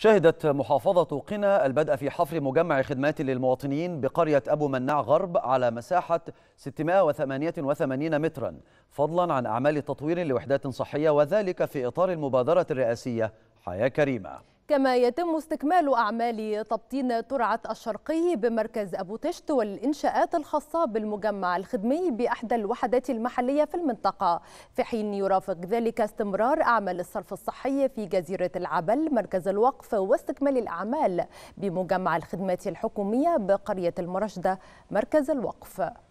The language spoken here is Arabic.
شهدت محافظة قنا البدء في حفر مجمع خدمات للمواطنين بقرية أبو مناع غرب على مساحة 688 مترا فضلا عن أعمال تطوير لوحدات صحية وذلك في إطار المبادرة الرئاسية حياة كريمة كما يتم استكمال أعمال تبطين ترعة الشرقي بمركز أبو تشت والإنشاءات الخاصة بالمجمع الخدمي بأحدى الوحدات المحلية في المنطقة في حين يرافق ذلك استمرار أعمال الصرف الصحي في جزيرة العبل مركز الوقف واستكمال الأعمال بمجمع الخدمات الحكومية بقرية المرشدة مركز الوقف